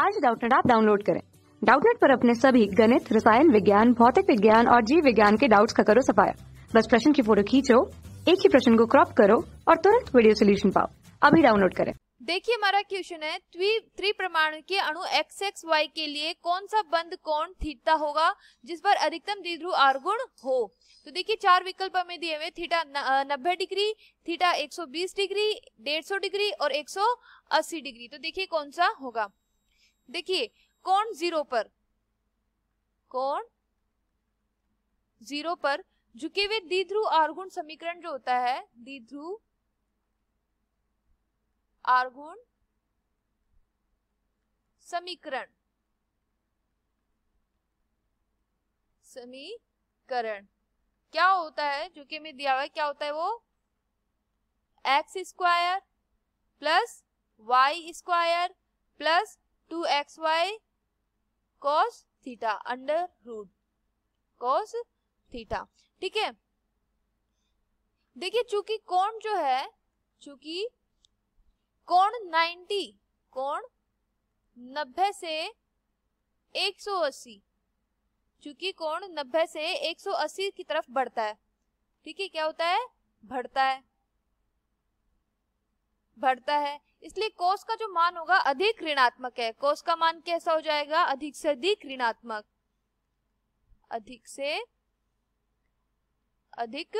आज डाउटनेट आप डाउनलोड करें डाउटनेट पर अपने सभी गणित रसायन विज्ञान भौतिक विज्ञान और जीव विज्ञान के डाउट्स का करो सफाया बस प्रश्न की फोटो खींचो एक ही प्रश्न को क्रॉप करो और तुरंत वीडियो सोल्यूशन पाओ अभी डाउनलोड करें देखिए हमारा क्वेश्चन है प्रमाण के अणु एक्स एक्स वाई के लिए कौन सा बंद कोण थीटा होगा जिस पर अधिकतम द्विध्रुव आर्गुण हो तो देखिए चार विकल्प हमें दिए हुए थीटा नब्बे डिग्री थीटा 120 डिग्री 150 डिग्री और 180 डिग्री तो देखिए कौन सा होगा देखिए कौन जीरो पर कौन जीरो पर झुके हुए द्विध्रुव आर्गुण समीकरण जो होता है द्विध्रुव आर्गुण समीकरण समीकरण क्या होता है जो कि हमें दिया हुआ है क्या होता है वो X square plus Y square plus two X Y cos theta under root cos theta ठीक है देखिए चूंकि कोण जो है चूंकि कोण 90 कोण 90 से 180 चूंकि कोण 90 से 180 की तरफ बढ़ता है ठीक है क्या होता है बढ़ता है बढ़ता है इसलिए कोस का जो मान होगा अधिक ऋणात्मक है कोस का मान कैसा हो जाएगा अधिक से अधिक ऋणात्मक अधिक से अधिक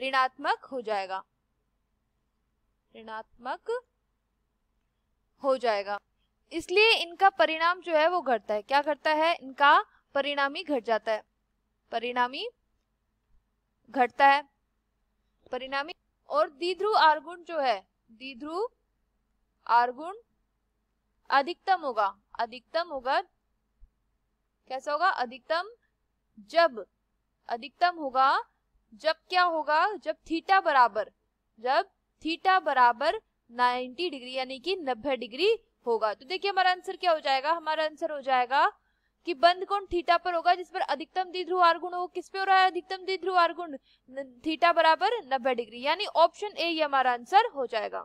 ऋणात्मक हो जाएगा ऋणात्मक हो जाएगा इसलिए इनका परिणाम जो है वो घटता है क्या घटता है इनका परिणामी घट जाता है परिणामी घटता है परिणामी और दीध्रु आर्गुण जो है दीध्रु आर्गुण अधिकतम होगा अधिकतम होगा कैसा होगा अधिकतम जब अधिकतम होगा जब क्या होगा जब थीटा बराबर जब थीटा बराबर 90 डिग्री यानी कि 90 डिग्री होगा तो देखिए हमारा आंसर क्या हो जाएगा हमारा आंसर हो जाएगा कि बंद कोण थीटा पर होगा जिस पर अधिकतम द्विध्रुव आर्गुण हो किस पे हो रहा है अधिकतम द्विध्रुव आर्गुण थीटा बराबर 90 डिग्री यानी ऑप्शन ए ही हमारा आंसर हो जाएगा